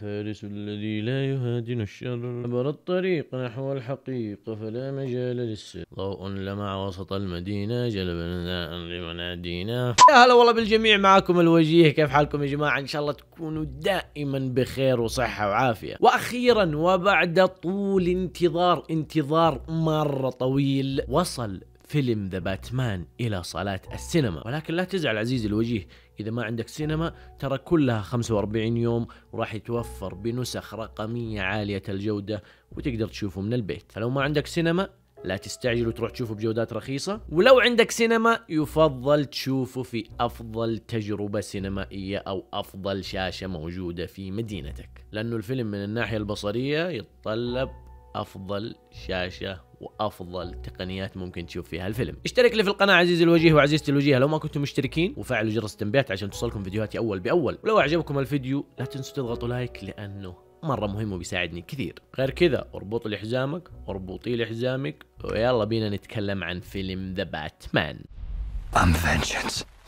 فارس الذي لا يهادن الشر عبر الطريق نحو الحقيقة فلا مجال للسر ضوء لمع وسط المدينة جلبنا نزاء لمنادينا يا هلا والله بالجميع معكم الوجيه كيف حالكم يا جماعة إن شاء الله تكونوا دائما بخير وصحة وعافية وأخيرا وبعد طول انتظار انتظار مرة طويل وصل فيلم ذا باتمان إلى صالات السينما ولكن لا تزعل عزيزي الوجيه إذا ما عندك سينما ترى كلها 45 يوم وراح يتوفر بنسخ رقمية عالية الجودة وتقدر تشوفه من البيت فلو ما عندك سينما لا تستعجل وتروح تشوفه بجودات رخيصة ولو عندك سينما يفضل تشوفه في أفضل تجربة سينمائية أو أفضل شاشة موجودة في مدينتك لأنه الفيلم من الناحية البصرية يتطلب أفضل شاشة وافضل تقنيات ممكن تشوف فيها الفيلم اشترك لي في القناه عزيزي الوجيه وعزيزتي الوجيه لو ما كنتم مشتركين وفعلوا جرس التنبيهات عشان توصلكم فيديوهاتي اول باول ولو اعجبكم الفيديو لا تنسوا تضغطوا لايك لانه مره مهم وبيساعدني كثير غير كذا اربط حزامك اربطي لي حزامك ويلا بينا نتكلم عن فيلم ذا باتمان I'm vengeance.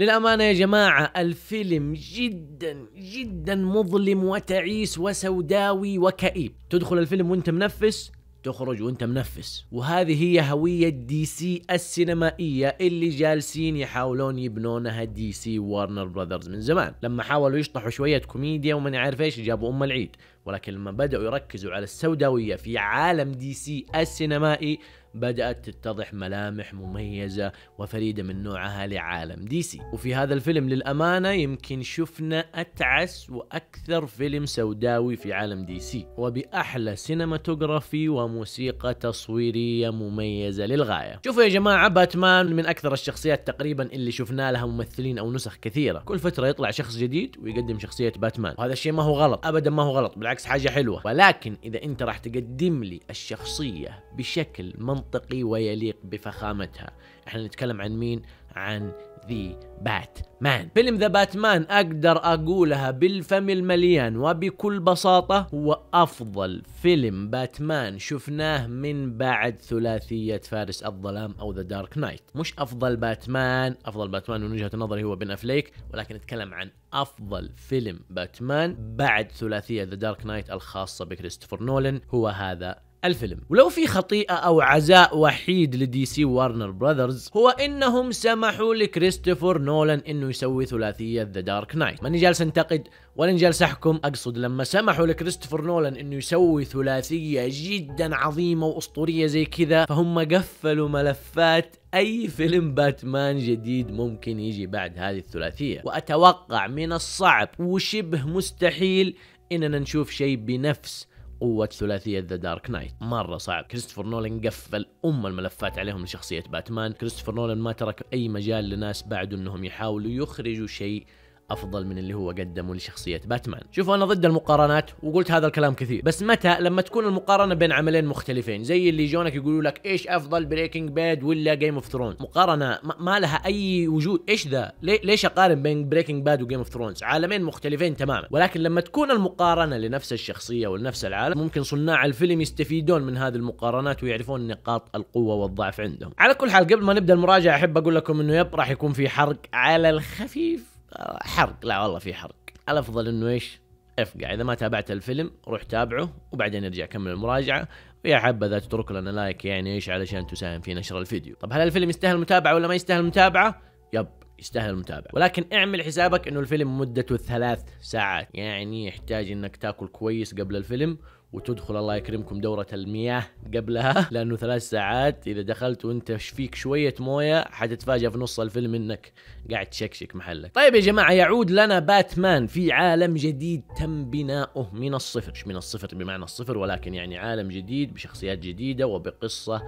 للأمانة يا جماعة الفيلم جدا جدا مظلم وتعيس وسوداوي وكئيب تدخل الفيلم وانت منفس تخرج وانت منفس وهذه هي هوية دي سي السينمائية اللي جالسين يحاولون يبنونها دي سي وارنر براذرز من زمان لما حاولوا يشطحوا شوية كوميديا ومن عارف ايش جابوا ام العيد ولكن لما بدأوا يركزوا على السوداوية في عالم دي سي السينمائي بدأت تتضح ملامح مميزة وفريدة من نوعها لعالم دي سي وفي هذا الفيلم للأمانة يمكن شفنا أتعس وأكثر فيلم سوداوي في عالم دي سي وبأحلى سينماتوغرافي وموسيقى تصويرية مميزة للغاية شوفوا يا جماعة باتمان من أكثر الشخصيات تقريبا اللي شفنا لها ممثلين أو نسخ كثيرة كل فترة يطلع شخص جديد ويقدم شخصية باتمان وهذا الشيء ما هو غلط أبدا ما هو غلط بالعكس حاجة حلوة ولكن إذا أنت راح تقدم لي الشخصية بشكل منطقي منطقي ويليق بفخامتها احنا نتكلم عن مين عن ذي باتمان فيلم ذا باتمان اقدر اقولها بالفم المليان وبكل بساطه هو افضل فيلم باتمان شفناه من بعد ثلاثيه فارس الظلام او ذا دارك نايت مش افضل باتمان افضل باتمان من وجهه نظري هو بن افليك ولكن نتكلم عن افضل فيلم باتمان بعد ثلاثيه ذا دارك نايت الخاصه بكريستوفر نولن هو هذا الفيلم ولو في خطيئة أو عزاء وحيد لدي سي وارنر براذرز هو إنهم سمحوا لكريستوفر نولان إنه يسوي ثلاثية ذا دارك نايت ماني جالس أنتقد ولا جالس أحكم أقصد لما سمحوا لكريستوفر نولان إنه يسوي ثلاثية جدا عظيمة وأسطورية زي كذا فهم قفلوا ملفات اي فيلم باتمان جديد ممكن يجي بعد هذه الثلاثيه واتوقع من الصعب وشبه مستحيل اننا نشوف شيء بنفس قوة ثلاثية ذا دارك نايت مرة صعب كريستوفر نولان قفل أم الملفات عليهم لشخصية باتمان كريستوفر نولان ما ترك أي مجال لناس بعده أنهم يحاولوا يخرجوا شيء افضل من اللي هو قدمه لشخصيه باتمان شوفوا انا ضد المقارنات وقلت هذا الكلام كثير بس متى لما تكون المقارنه بين عملين مختلفين زي اللي يجونك يقولوا لك ايش افضل بريكنج باد ولا جيم اوف ثرون مقارنه ما لها اي وجود ايش ذا ليش اقارن بين بريكنج باد وجيم اوف ثرونز عالمين مختلفين تماما ولكن لما تكون المقارنه لنفس الشخصيه ولنفس العالم ممكن صناع الفيلم يستفيدون من هذه المقارنات ويعرفون نقاط القوه والضعف عندهم على كل حال قبل ما نبدا المراجعه احب اقول لكم انه يب راح يكون في حرق على الخفيف حرق لا والله في حرق الافضل انه ايش افقع اذا ما تابعت الفيلم روح تابعه وبعدين ارجع كمل المراجعه ويا حبذا تترك لنا لايك يعني ايش علشان تساهم في نشر الفيديو طب هل الفيلم يستاهل متابعه ولا ما يستاهل متابعه يب يستاهل المتابعه ولكن اعمل حسابك انه الفيلم مدته ثلاث ساعات يعني يحتاج انك تاكل كويس قبل الفيلم وتدخل الله يكرمكم دورة المياه قبلها لأنه ثلاث ساعات إذا دخلت وأنت فيك شوية موية حتتفاجأ في نص الفيلم إنك قاعد تشكشك محلك طيب يا جماعة يعود لنا باتمان في عالم جديد تم بناؤه من الصفر مش من الصفر بمعنى الصفر ولكن يعني عالم جديد بشخصيات جديدة وبقصة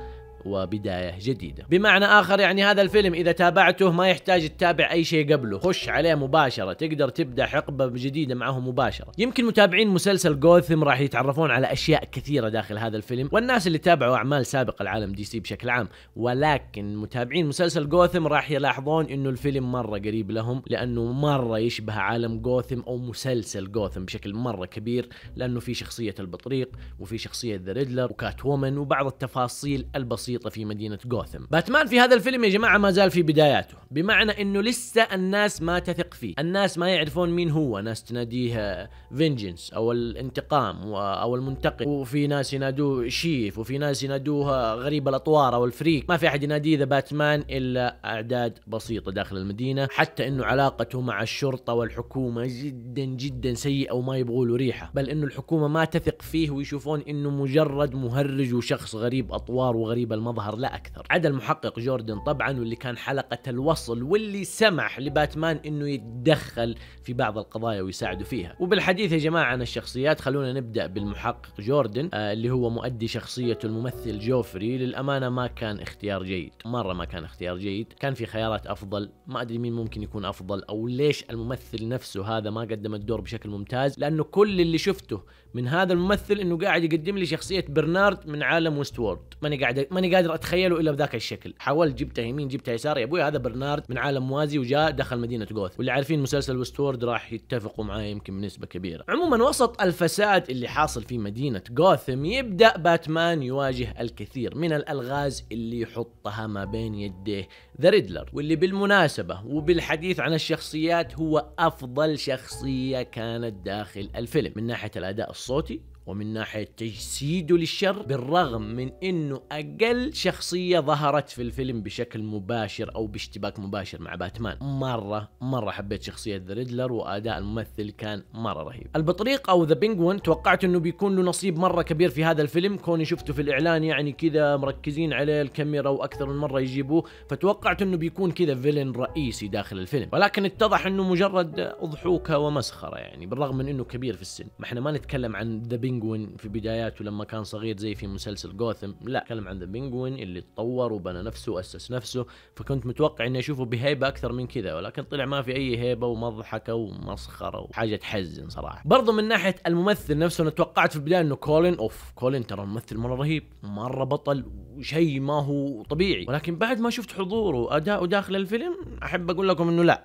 وبداية جديدة بمعنى آخر يعني هذا الفيلم إذا تابعته ما يحتاج تتابع أي شيء قبله خش عليه مباشرة تقدر تبدأ حقبة جديدة معه مباشرة يمكن متابعين مسلسل جوثم راح يتعرفون على أشياء كثيرة داخل هذا الفيلم والناس اللي تابعوا أعمال سابقة العالم دي سي بشكل عام ولكن متابعين مسلسل جوثم راح يلاحظون أنه الفيلم مرة قريب لهم لأنه مرة يشبه عالم جوثم أو مسلسل جوثم بشكل مرة كبير لأنه في شخصية البطريق وفي شخصية ذا ريدلر وكات وومن وبعض التفاصيل البسيطة بسيطة في مدينة غوثم باتمان في هذا الفيلم يا جماعة ما زال في بداياته بمعنى انه لسه الناس ما تثق فيه الناس ما يعرفون مين هو ناس تناديه فينجنس او الانتقام او المنتقم وفي ناس ينادوه شيف وفي ناس ينادوه غريب الاطوار او الفريك ما في احد يناديه ذا باتمان الا اعداد بسيطة داخل المدينة حتى انه علاقته مع الشرطة والحكومة جدا جدا سيئة وما يبغوا له ريحة بل انه الحكومة ما تثق فيه ويشوفون انه مجرد مهرج وشخص غريب اطوار وغريب المظهر لا أكثر عدا المحقق جوردن طبعا واللي كان حلقة الوصل واللي سمح لباتمان أنه يتدخل في بعض القضايا ويساعده فيها وبالحديث يا جماعة عن الشخصيات خلونا نبدأ بالمحقق جوردن آه اللي هو مؤدي شخصية الممثل جوفري للأمانة ما كان اختيار جيد مرة ما كان اختيار جيد كان في خيارات أفضل ما أدري مين ممكن يكون أفضل أو ليش الممثل نفسه هذا ما قدم الدور بشكل ممتاز لأنه كل اللي شفته من هذا الممثل أنه قاعد يقدم لي شخصية برنارد من عالم ويست وورد ماني قاعد ماني قادر اتخيله الا بذاك الشكل حاولت جبته يمين جبته يسار يا ابوي هذا برنارد من عالم موازي وجاء دخل مدينه جوث واللي عارفين مسلسل وستورد راح يتفقوا معاي يمكن بنسبه كبيره عموما وسط الفساد اللي حاصل في مدينه جوثم يبدا باتمان يواجه الكثير من الالغاز اللي يحطها ما بين يديه ذا ريدلر واللي بالمناسبه وبالحديث عن الشخصيات هو افضل شخصيه كانت داخل الفيلم من ناحيه الاداء الصوتي ومن ناحية تجسيده للشر بالرغم من أنه أقل شخصية ظهرت في الفيلم بشكل مباشر أو باشتباك مباشر مع باتمان مرة مرة حبيت شخصية ذا ريدلر وأداء الممثل كان مرة رهيب البطريق أو ذا بينجوين توقعت أنه بيكون له نصيب مرة كبير في هذا الفيلم كوني شفته في الإعلان يعني كذا مركزين عليه الكاميرا وأكثر من مرة يجيبوه فتوقعت أنه بيكون كذا فيلن رئيسي داخل الفيلم ولكن اتضح أنه مجرد أضحوكة ومسخرة يعني بالرغم من أنه كبير في السن ما احنا ما نتكلم عن ذا بينج بنجوين في بداياته لما كان صغير زي في مسلسل جوثم لا اتكلم عن ذا بنجوين اللي تطور وبنى نفسه واسس نفسه فكنت متوقع اني اشوفه بهيبه اكثر من كذا ولكن طلع ما في اي هيبه ومضحكه ومسخره وحاجه تحزن صراحه برضه من ناحيه الممثل نفسه انا توقعت في البدايه انه كولين اوف كولين ترى ممثل مره رهيب مره بطل وشيء ما هو طبيعي ولكن بعد ما شفت حضوره واداءه داخل الفيلم احب اقول لكم انه لا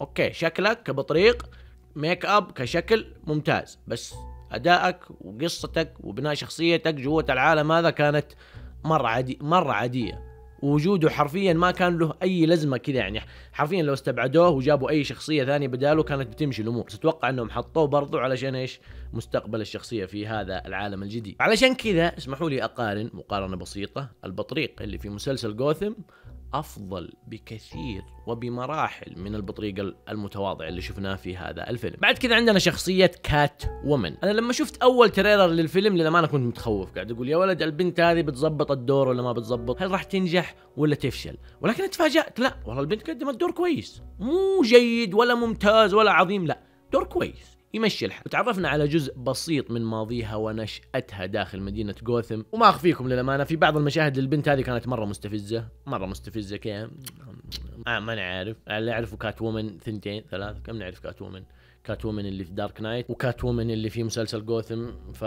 اوكي شكلك كبطريق ميك اب كشكل ممتاز بس ادائك وقصتك وبناء شخصيتك جوة العالم هذا كانت مره عادي مره عاديه وجوده حرفيا ما كان له اي لزمه كذا يعني حرفيا لو استبعدوه وجابوا اي شخصيه ثانيه بداله كانت بتمشي الامور تتوقع انهم حطوه برضه علشان ايش مستقبل الشخصيه في هذا العالم الجديد علشان كذا اسمحوا لي اقارن مقارنه بسيطه البطريق اللي في مسلسل جوثم افضل بكثير وبمراحل من البطريقه المتواضعه اللي شفناه في هذا الفيلم. بعد كذا عندنا شخصيه كات وومن، انا لما شفت اول تريلر للفيلم للامانه كنت متخوف، قاعد اقول يا ولد البنت هذه بتظبط الدور ولا ما بتظبط؟ هل راح تنجح ولا تفشل؟ ولكن تفاجات لا والله البنت قدمت دور كويس، مو جيد ولا ممتاز ولا عظيم لا، دور كويس. يمشي الحال وتعرفنا على جزء بسيط من ماضيها ونشأتها داخل مدينة جوثم وما أخفيكم للأمانة في بعض المشاهد للبنت هذه كانت مرة مستفزة مرة مستفزة كيف آه ما نعرف اللي أعرفه كات وومن ثنتين ثلاث كم نعرف كات وومن كات وومن اللي في دارك نايت وكات وومن اللي في مسلسل جوثم ف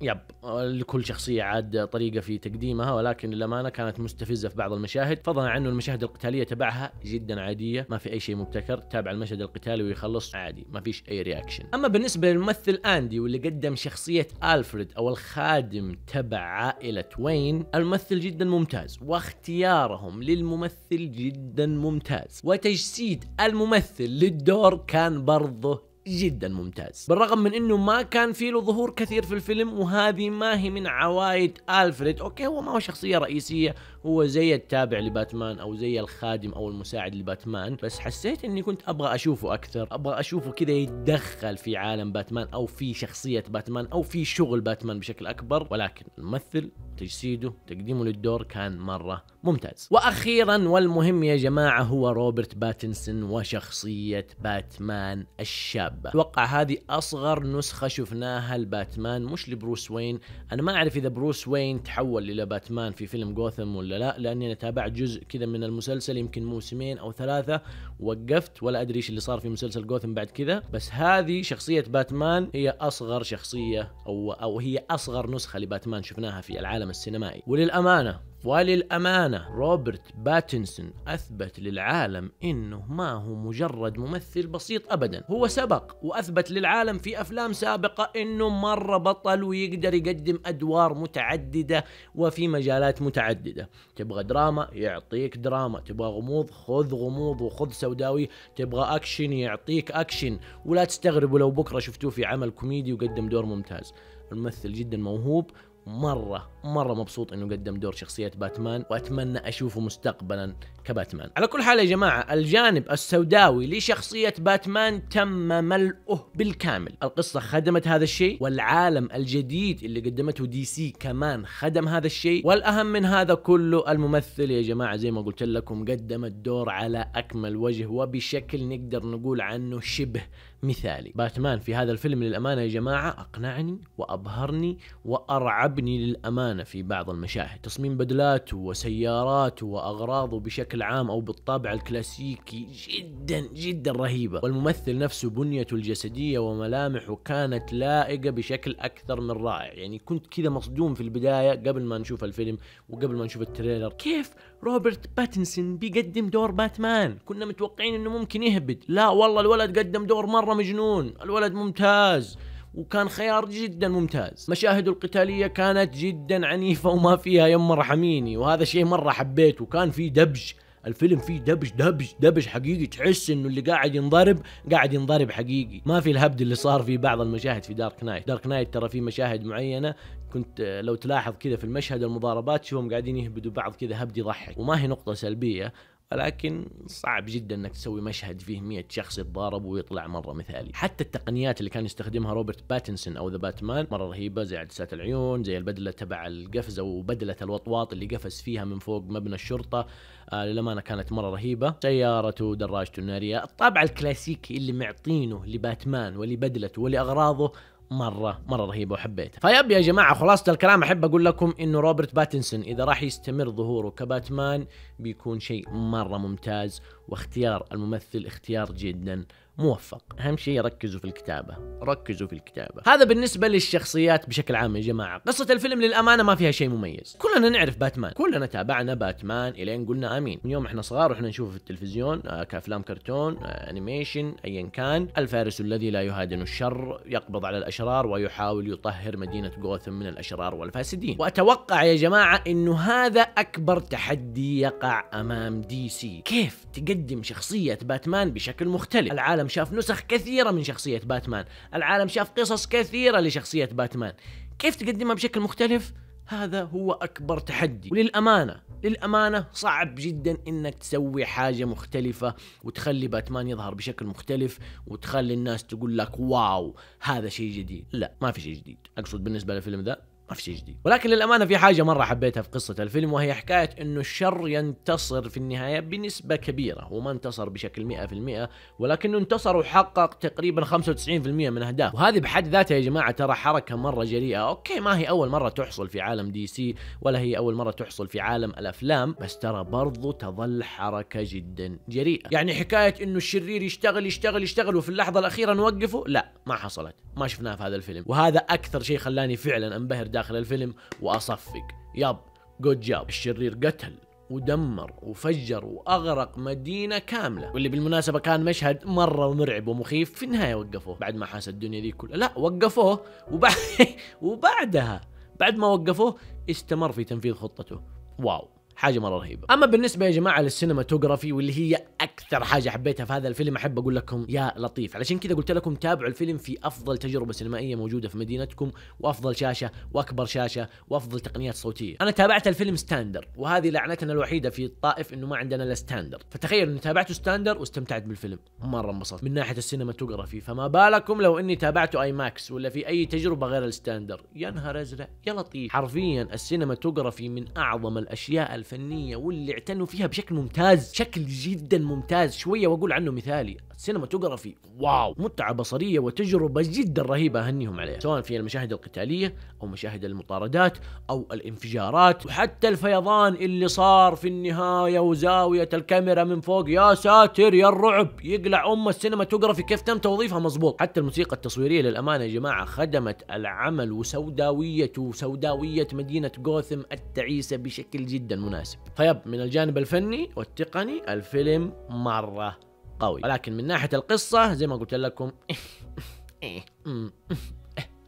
يب لكل شخصية عاد طريقة في تقديمها ولكن للأمانة كانت مستفزة في بعض المشاهد فضلا عن المشاهد القتالية تبعها جدا عادية ما في أي شيء مبتكر تابع المشهد القتالي ويخلص عادي ما فيش أي رياكشن أما بالنسبة للممثل أندي واللي قدم شخصية ألفريد أو الخادم تبع عائلة وين الممثل جدا ممتاز واختيارهم للممثل جدا ممتاز وتجسيد الممثل للدور كان برضه جدا ممتاز بالرغم من انه ما كان في له ظهور كثير في الفيلم وهذه ما هي من عوايد الفريد اوكي هو ما هو شخصيه رئيسيه هو زي التابع لباتمان او زي الخادم او المساعد لباتمان بس حسيت اني كنت ابغى اشوفه اكثر ابغى اشوفه كذا يتدخل في عالم باتمان او في شخصيه باتمان او في شغل باتمان بشكل اكبر ولكن الممثل تجسيده تقديمه للدور كان مره ممتاز واخيرا والمهم يا جماعه هو روبرت باتنسون وشخصيه باتمان الشابه اتوقع هذه اصغر نسخه شفناها لباتمان مش لبروس وين انا ما اعرف اذا بروس وين تحول الى باتمان في فيلم جوثم ولا لا لاني انا تابعت جزء كذا من المسلسل يمكن موسمين او ثلاثه وقفت ولا ادري ايش اللي صار في مسلسل جوثم بعد كذا بس هذه شخصيه باتمان هي اصغر شخصيه او او هي اصغر نسخه لباتمان شفناها في العالم السينمائي وللامانه وللأمانة روبرت باتنسون أثبت للعالم إنه ما هو مجرد ممثل بسيط أبدا هو سبق وأثبت للعالم في أفلام سابقة إنه مرة بطل ويقدر يقدم أدوار متعددة وفي مجالات متعددة تبغى دراما يعطيك دراما تبغى غموض خذ غموض وخذ سوداوي تبغى أكشن يعطيك أكشن ولا تستغربوا لو بكرة شفتوه في عمل كوميدي وقدم دور ممتاز الممثل جدا موهوب مره مره مبسوط انه قدم دور شخصيه باتمان واتمنى اشوفه مستقبلا كباتمان على كل حال يا جماعه الجانب السوداوي لشخصيه باتمان تم ملؤه بالكامل القصه خدمت هذا الشيء والعالم الجديد اللي قدمته دي سي كمان خدم هذا الشيء والاهم من هذا كله الممثل يا جماعه زي ما قلت لكم قدم الدور على اكمل وجه وبشكل نقدر نقول عنه شبه مثالي باتمان في هذا الفيلم للامانه يا جماعه اقنعني وابهرني وارعب مبني للأمانة في بعض المشاهد تصميم بدلات وسيارات وأغراضه بشكل عام أو بالطابع الكلاسيكي جدا جدا رهيبة والممثل نفسه بنيته الجسدية وملامحه كانت لائقة بشكل أكثر من رائع يعني كنت كذا مصدوم في البداية قبل ما نشوف الفيلم وقبل ما نشوف التريلر كيف روبرت باتنسون بيقدم دور باتمان كنا متوقعين انه ممكن يهبد لا والله الولد قدم دور مرة مجنون الولد ممتاز وكان خيار جدا ممتاز مشاهده القتالية كانت جدا عنيفة وما فيها يما رحميني وهذا شيء مرة حبيته وكان في دبج الفيلم فيه دبش دبش دبش حقيقي تحس انه اللي قاعد ينضرب قاعد ينضرب حقيقي ما في الهبد اللي صار في بعض المشاهد في دارك نايت دارك نايت ترى في مشاهد معينه كنت آه، لو تلاحظ كذا في المشهد المضاربات شوفهم قاعدين يهبدوا بعض كذا هبد يضحك وما هي نقطه سلبيه ولكن صعب جدا انك تسوي مشهد فيه 100 شخص يتضاربوا ويطلع مره مثالي حتى التقنيات اللي كان يستخدمها روبرت باتنسون او ذا باتمان مره رهيبه زي عدسات العيون زي البدله تبع القفزه وبدله الوطواط اللي قفز فيها من فوق مبنى الشرطه آه للامانه كانت مره رهيبه سيارته ودراجته الناريه الطابع الكلاسيكي اللي معطينه لباتمان ولبدلته ولاغراضه مره مره رهيبه وحبيتها فيب يا جماعه خلاصه الكلام احب اقول لكم انه روبرت باتنسون اذا راح يستمر ظهوره كباتمان بيكون شيء مره ممتاز واختيار الممثل اختيار جدا موفق اهم شيء ركزوا في الكتابه ركزوا في الكتابه هذا بالنسبه للشخصيات بشكل عام يا جماعه قصه الفيلم للامانه ما فيها شيء مميز كلنا نعرف باتمان كلنا تابعنا باتمان الين قلنا امين من يوم احنا صغار واحنا نشوفه في التلفزيون آه كافلام كرتون آه انيميشن ايا كان الفارس الذي لا يهادن الشر يقبض على الاشرار ويحاول يطهر مدينه غوثم من الاشرار والفاسدين واتوقع يا جماعه انه هذا اكبر تحدي يقع امام دي سي كيف تقدم شخصيه باتمان بشكل مختلف العالم العالم شاف نسخ كثيرة من شخصية باتمان العالم شاف قصص كثيرة لشخصية باتمان كيف تقدمها بشكل مختلف؟ هذا هو أكبر تحدي وللأمانة للأمانة صعب جدا إنك تسوي حاجة مختلفة وتخلي باتمان يظهر بشكل مختلف وتخلي الناس تقول لك واو هذا شيء جديد لا ما في شيء جديد أقصد بالنسبة للفيلم ذا ما في شيء جديد ولكن للأمانة في حاجة مرة حبيتها في قصة الفيلم وهي حكاية أنه الشر ينتصر في النهاية بنسبة كبيرة هو ما انتصر بشكل 100% ولكنه انتصر وحقق تقريبا 95% من أهدافه وهذه بحد ذاتها يا جماعة ترى حركة مرة جريئة أوكي ما هي أول مرة تحصل في عالم دي سي ولا هي أول مرة تحصل في عالم الأفلام بس ترى برضو تظل حركة جدا جريئة يعني حكاية أنه الشرير يشتغل يشتغل يشتغل وفي اللحظة الأخيرة نوقفه لا ما حصلت ما شفناها في هذا الفيلم وهذا أكثر شيء خلاني فعلا أنبهر داخل الفيلم واصفق ياب جود جاب الشرير قتل ودمر وفجر واغرق مدينه كامله واللي بالمناسبه كان مشهد مره مرعب ومخيف في النهايه وقفوه بعد ما حاس الدنيا دي كلها لا وقفوه وبعد وبعدها بعد ما وقفوه استمر في تنفيذ خطته واو حاجه مره رهيبه اما بالنسبه يا جماعه للسينماتوجرافي واللي هي اكثر حاجه حبيتها في هذا الفيلم احب اقول لكم يا لطيف علشان كذا قلت لكم تابعوا الفيلم في افضل تجربه سينمائيه موجوده في مدينتكم وافضل شاشه واكبر شاشه وافضل تقنيات صوتيه انا تابعت الفيلم ستاندر وهذه لعنتنا الوحيده في الطائف انه ما عندنا الا ستاندر فتخيل اني تابعته ستاندر واستمتعت بالفيلم مره انبسطت من ناحيه السينماتوجرافي فما بالكم لو اني تابعته اي ماكس ولا في اي تجربه غير الستاندر يا نهار ازرق يا لطيف حرفيا السينماتوجرافي من اعظم الاشياء الفنيه واللي اعتنوا فيها بشكل ممتاز شكل جدا ممتاز شويه واقول عنه مثالي السينماتوجرافي واو متعه بصريه وتجربه جدا رهيبه اهنيهم عليها سواء في المشاهد القتاليه او مشاهد المطاردات او الانفجارات وحتى الفيضان اللي صار في النهايه وزاويه الكاميرا من فوق يا ساتر يا الرعب يقلع ام السينماتوجرافي كيف تم توظيفها مظبوط حتى الموسيقى التصويريه للامانه يا جماعه خدمت العمل وسوداويه وسوداويه مدينه جوثم التعيسه بشكل جدا مناسب مناسب فيب من الجانب الفني والتقني الفيلم مرة قوي ولكن من ناحية القصة زي ما قلت لكم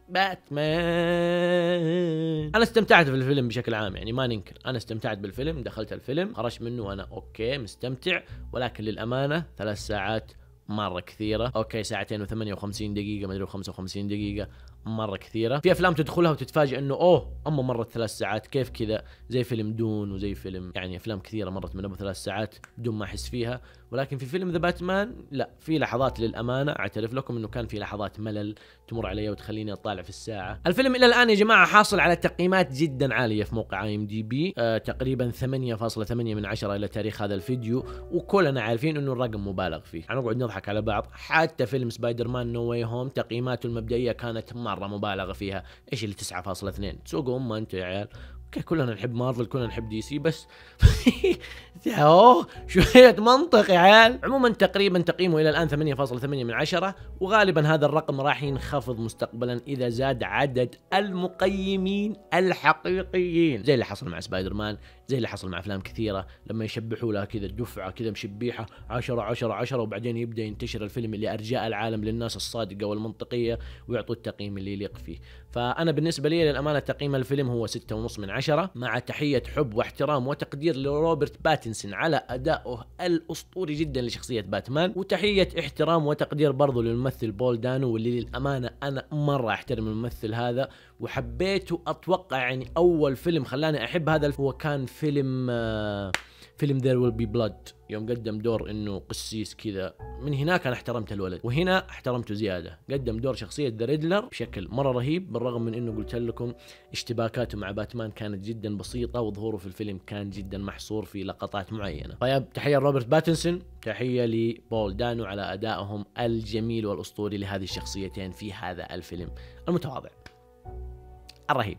باتمان انا استمتعت في الفيلم بشكل عام يعني ما ننكر انا استمتعت بالفيلم دخلت الفيلم خرجت منه وانا اوكي مستمتع ولكن للامانه ثلاث ساعات مره كثيره اوكي ساعتين و58 دقيقه ما ادري 55 دقيقه مره كثيره في افلام تدخلها وتتفاجئ انه اوه اما مرت ثلاث ساعات كيف كذا زي فيلم دون وزي فيلم يعني افلام كثيره مرت من ابو ثلاث ساعات بدون ما احس فيها ولكن في فيلم ذا باتمان لا في لحظات للامانه اعترف لكم انه كان في لحظات ملل تمر علي وتخليني اطالع في الساعه الفيلم الى الان يا جماعه حاصل على تقييمات جدا عاليه في موقع اي ام دي بي تقريبا 8.8 من 10 الى تاريخ هذا الفيديو وكلنا عارفين انه الرقم مبالغ فيه حنقعد نضحك على بعض حتى فيلم سبايدر مان نو واي هوم تقييماته المبدئيه كانت مره مره مبالغه فيها ايش اللي 9.2 تسوق ام انت يا عيال اوكي كلنا نحب مارفل كلنا نحب دي سي بس اوه شوية منطق يا عيال عموما تقريبا تقييمه الى الان 8.8 من عشرة وغالبا هذا الرقم راح ينخفض مستقبلا اذا زاد عدد المقيمين الحقيقيين زي اللي حصل مع سبايدر مان زي اللي حصل مع افلام كثيرة لما يشبحوا لها كذا الدفعة كذا مشبيحة 10 10 10 وبعدين يبدا ينتشر الفيلم اللي ارجاء العالم للناس الصادقة والمنطقية ويعطوا التقييم اللي يليق فيه فانا بالنسبه لي للامانه تقييم الفيلم هو ستة ونص من عشرة مع تحيه حب واحترام وتقدير لروبرت باتنسن على ادائه الاسطوري جدا لشخصيه باتمان وتحيه احترام وتقدير برضو للممثل بول دانو واللي للامانه انا مره احترم الممثل هذا وحبيته اتوقع يعني اول فيلم خلاني احب هذا هو كان فيلم آه، فيلم ذير ويل بي بلاد يوم قدم دور انه قسيس كذا من هناك انا احترمت الولد وهنا احترمته زياده قدم دور شخصيه ذا ريدلر بشكل مره رهيب بالرغم من انه قلت لكم اشتباكاته مع باتمان كانت جدا بسيطه وظهوره في الفيلم كان جدا محصور في لقطات معينه طيب تحيه لروبرت باتنسون تحيه لبول دانو على ادائهم الجميل والاسطوري لهذه الشخصيتين في هذا الفيلم المتواضع الرهيب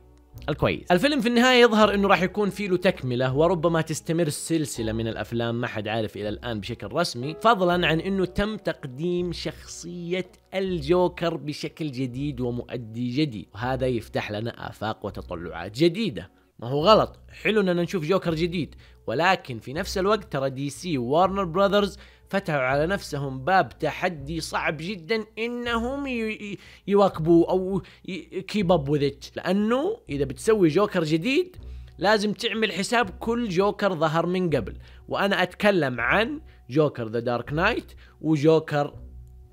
الكويس الفيلم في النهاية يظهر انه راح يكون في له تكملة وربما تستمر السلسلة من الافلام ما حد عارف الى الان بشكل رسمي فضلا عن انه تم تقديم شخصية الجوكر بشكل جديد ومؤدي جديد وهذا يفتح لنا افاق وتطلعات جديدة ما هو غلط حلو اننا نشوف جوكر جديد ولكن في نفس الوقت ترى دي سي وارنر براذرز فتحوا على نفسهم باب تحدي صعب جدا انهم يواكبوا او كيب اب لانه اذا بتسوي جوكر جديد لازم تعمل حساب كل جوكر ظهر من قبل وانا اتكلم عن جوكر ذا دارك نايت وجوكر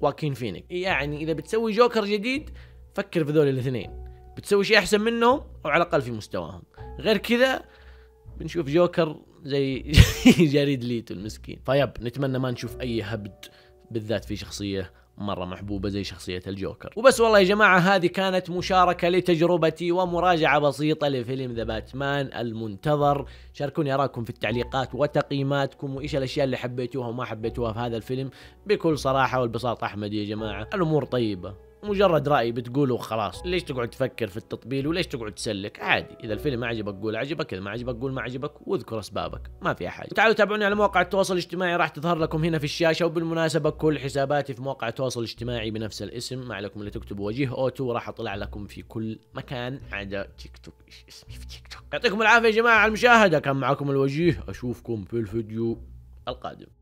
واكين فينيك يعني اذا بتسوي جوكر جديد فكر في ذول الاثنين بتسوي شيء احسن منهم او على الاقل في مستواهم غير كذا بنشوف جوكر زي جريد ليتو المسكين فيب نتمنى ما نشوف اي هبد بالذات في شخصيه مرة محبوبة زي شخصية الجوكر وبس والله يا جماعة هذه كانت مشاركة لتجربتي ومراجعة بسيطة لفيلم ذا باتمان المنتظر شاركوني أراكم في التعليقات وتقييماتكم وإيش الأشياء اللي حبيتوها وما حبيتوها في هذا الفيلم بكل صراحة والبساطة أحمد يا جماعة الأمور طيبة مجرد راي بتقوله خلاص ليش تقعد تفكر في التطبيل وليش تقعد تسلك عادي اذا الفيلم ما عجبك قول عجبك اذا ما عجبك قول ما عجبك واذكر اسبابك ما في حاجه تعالوا تابعوني على مواقع التواصل الاجتماعي راح تظهر لكم هنا في الشاشه وبالمناسبه كل حساباتي في مواقع التواصل الاجتماعي بنفس الاسم ما عليكم الا تكتبوا وجيه اوتو راح اطلع لكم في كل مكان عدا تيك توك ايش اسمي في تيك توك يعطيكم العافيه يا جماعه على المشاهده كان معكم الوجيه اشوفكم في الفيديو القادم